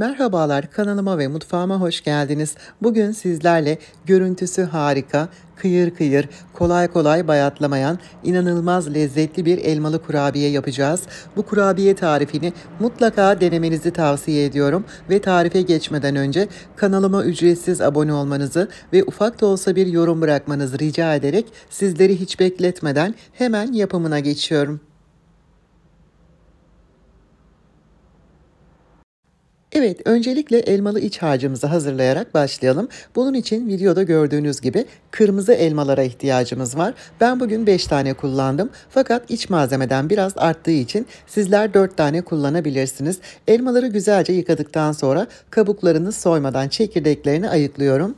Merhabalar kanalıma ve mutfağıma hoş geldiniz. Bugün sizlerle görüntüsü harika, kıyır kıyır, kolay kolay bayatlamayan inanılmaz lezzetli bir elmalı kurabiye yapacağız. Bu kurabiye tarifini mutlaka denemenizi tavsiye ediyorum ve tarife geçmeden önce kanalıma ücretsiz abone olmanızı ve ufak da olsa bir yorum bırakmanızı rica ederek sizleri hiç bekletmeden hemen yapımına geçiyorum. Evet, öncelikle elmalı iç harcımızı hazırlayarak başlayalım. Bunun için videoda gördüğünüz gibi kırmızı elmalara ihtiyacımız var. Ben bugün 5 tane kullandım. Fakat iç malzemeden biraz arttığı için sizler 4 tane kullanabilirsiniz. Elmaları güzelce yıkadıktan sonra kabuklarını soymadan çekirdeklerini ayıklıyorum.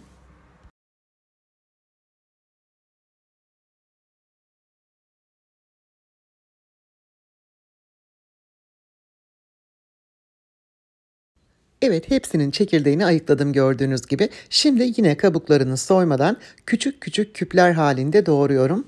Evet hepsinin çekirdeğini ayıkladım gördüğünüz gibi. Şimdi yine kabuklarını soymadan küçük küçük küpler halinde doğruyorum.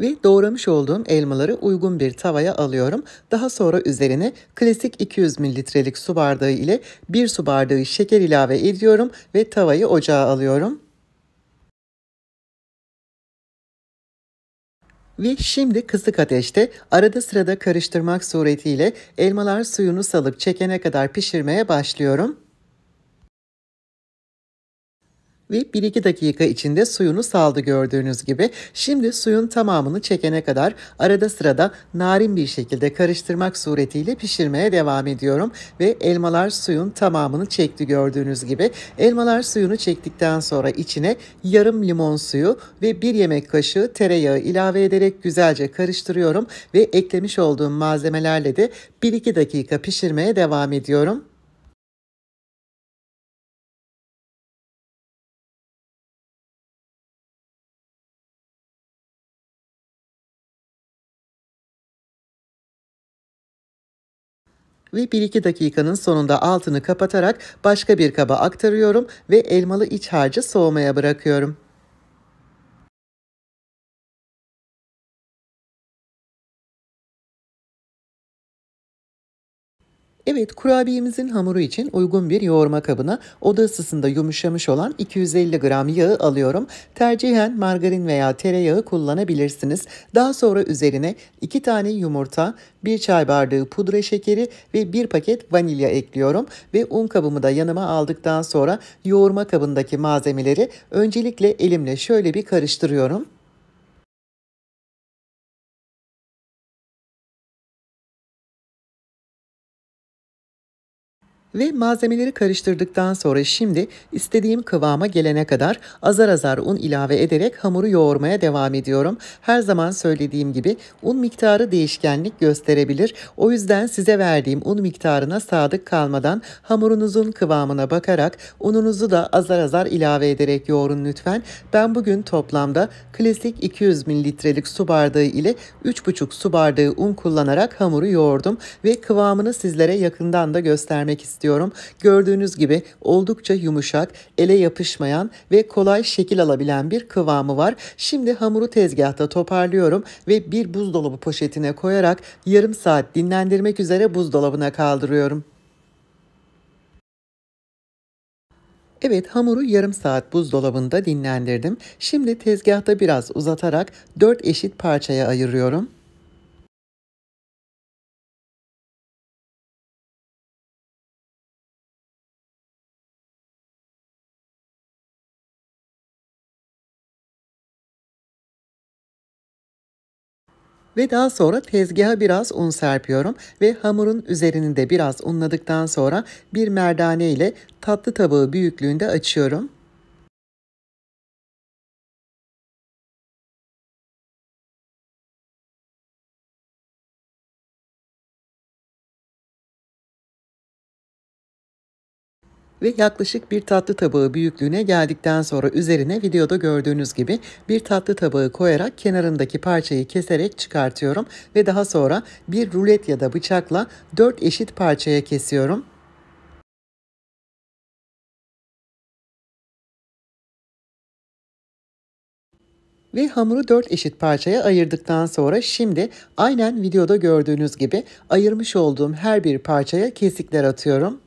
ve doğramış olduğum elmaları uygun bir tavaya alıyorum. Daha sonra üzerine klasik 200 mililitrelik su bardağı ile 1 su bardağı şeker ilave ediyorum ve tavayı ocağa alıyorum. Ve şimdi kısık ateşte arada sırada karıştırmak suretiyle elmalar suyunu salıp çekene kadar pişirmeye başlıyorum ve 1-2 dakika içinde suyunu saldı gördüğünüz gibi. Şimdi suyun tamamını çekene kadar arada sırada narin bir şekilde karıştırmak suretiyle pişirmeye devam ediyorum ve elmalar suyun tamamını çekti gördüğünüz gibi. Elmalar suyunu çektikten sonra içine yarım limon suyu ve 1 yemek kaşığı tereyağı ilave ederek güzelce karıştırıyorum ve eklemiş olduğum malzemelerle de 1-2 dakika pişirmeye devam ediyorum. ve 1-2 dakikanın sonunda altını kapatarak başka bir kaba aktarıyorum ve elmalı iç harcı soğumaya bırakıyorum. Evet kurabiyemizin hamuru için uygun bir yoğurma kabına oda ısısında yumuşamış olan 250 gram yağı alıyorum. Tercihen margarin veya tereyağı kullanabilirsiniz. Daha sonra üzerine 2 tane yumurta, 1 çay bardağı pudra şekeri ve 1 paket vanilya ekliyorum. Ve un kabımı da yanıma aldıktan sonra yoğurma kabındaki malzemeleri öncelikle elimle şöyle bir karıştırıyorum. ve malzemeleri karıştırdıktan sonra şimdi istediğim kıvama gelene kadar azar azar un ilave ederek hamuru yoğurmaya devam ediyorum. Her zaman söylediğim gibi un miktarı değişkenlik gösterebilir. O yüzden size verdiğim un miktarına sadık kalmadan hamurunuzun kıvamına bakarak ununuzu da azar azar ilave ederek yoğurun lütfen. Ben bugün toplamda klasik 200 mililitrelik su bardağı ile 3,5 su bardağı un kullanarak hamuru yoğurdum ve kıvamını sizlere yakından da göstermek istiyorum istiyorum. Gördüğünüz gibi oldukça yumuşak, ele yapışmayan ve kolay şekil alabilen bir kıvamı var. Şimdi hamuru tezgahta toparlıyorum ve bir buzdolabı poşetine koyarak yarım saat dinlendirmek üzere buzdolabına kaldırıyorum. Evet hamuru yarım saat buzdolabında dinlendirdim. Şimdi tezgahta biraz uzatarak 4 eşit parçaya ayırıyorum. ve daha sonra tezgaha biraz un serpiyorum ve hamurun üzerini de biraz unladıktan sonra bir merdane ile tatlı tabağı büyüklüğünde açıyorum. ve yaklaşık bir tatlı tabağı büyüklüğüne geldikten sonra üzerine videoda gördüğünüz gibi bir tatlı tabağı koyarak kenarındaki parçayı keserek çıkartıyorum ve daha sonra bir rulet ya da bıçakla 4 eşit parçaya kesiyorum. ve hamuru 4 eşit parçaya ayırdıktan sonra şimdi aynen videoda gördüğünüz gibi ayırmış olduğum her bir parçaya kesikler atıyorum.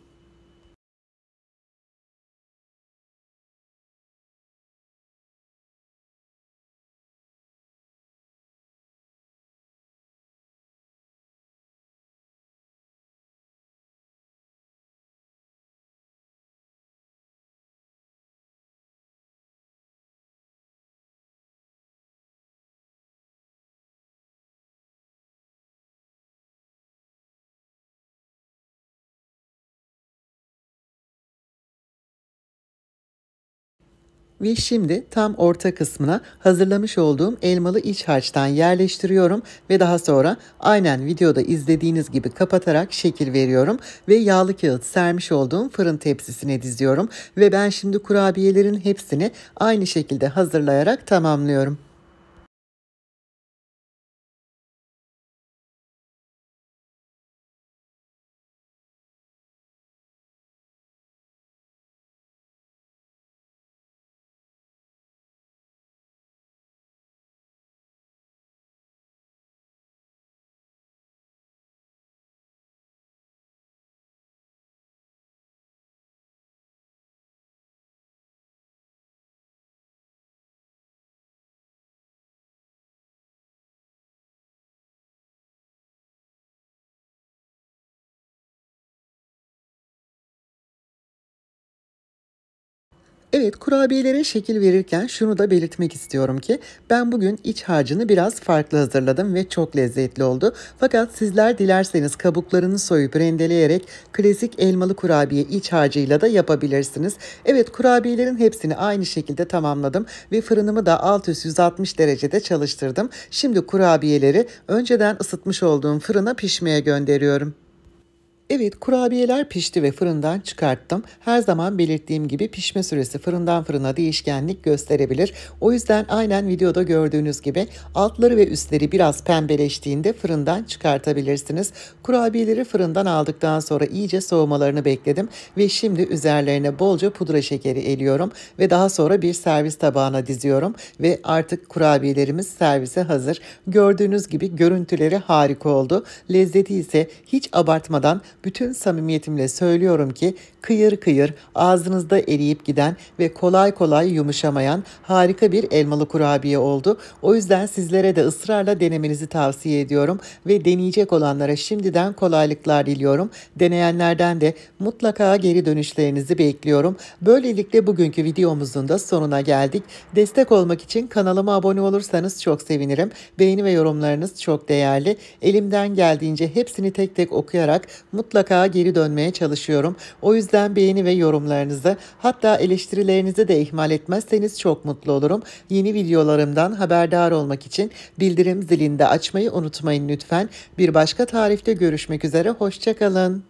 Ve şimdi tam orta kısmına hazırlamış olduğum elmalı iç harçtan yerleştiriyorum ve daha sonra aynen videoda izlediğiniz gibi kapatarak şekil veriyorum ve yağlı kağıt sermiş olduğum fırın tepsisine diziyorum ve ben şimdi kurabiyelerin hepsini aynı şekilde hazırlayarak tamamlıyorum. Evet kurabiyelere şekil verirken şunu da belirtmek istiyorum ki ben bugün iç harcını biraz farklı hazırladım ve çok lezzetli oldu. Fakat sizler dilerseniz kabuklarını soyup rendeleyerek klasik elmalı kurabiye iç harcıyla da yapabilirsiniz. Evet kurabiyelerin hepsini aynı şekilde tamamladım ve fırınımı da alt üst 160 derecede çalıştırdım. Şimdi kurabiyeleri önceden ısıtmış olduğum fırına pişmeye gönderiyorum. Evet kurabiyeler pişti ve fırından çıkarttım. Her zaman belirttiğim gibi pişme süresi fırından fırına değişkenlik gösterebilir. O yüzden aynen videoda gördüğünüz gibi altları ve üstleri biraz pembeleştiğinde fırından çıkartabilirsiniz. Kurabiyeleri fırından aldıktan sonra iyice soğumalarını bekledim ve şimdi üzerlerine bolca pudra şekeri eliyorum ve daha sonra bir servis tabağına diziyorum ve artık kurabiyelerimiz servise hazır. Gördüğünüz gibi görüntüleri harika oldu. Lezzeti ise hiç abartmadan bütün samimiyetimle söylüyorum ki kıyır kıyır ağzınızda eriyip giden ve kolay kolay yumuşamayan harika bir elmalı kurabiye oldu. O yüzden sizlere de ısrarla denemenizi tavsiye ediyorum ve deneyecek olanlara şimdiden kolaylıklar diliyorum. Deneyenlerden de mutlaka geri dönüşlerinizi bekliyorum. Böylelikle bugünkü videomuzun da sonuna geldik. Destek olmak için kanalıma abone olursanız çok sevinirim. Beğeni ve yorumlarınız çok değerli. Elimden geldiğince hepsini tek tek okuyarak mutlaka mutlaka geri dönmeye çalışıyorum. O yüzden beğeni ve yorumlarınızı hatta eleştirilerinizi de ihmal etmezseniz çok mutlu olurum. Yeni videolarımdan haberdar olmak için bildirim zilini de açmayı unutmayın lütfen. Bir başka tarifte görüşmek üzere, hoşçakalın.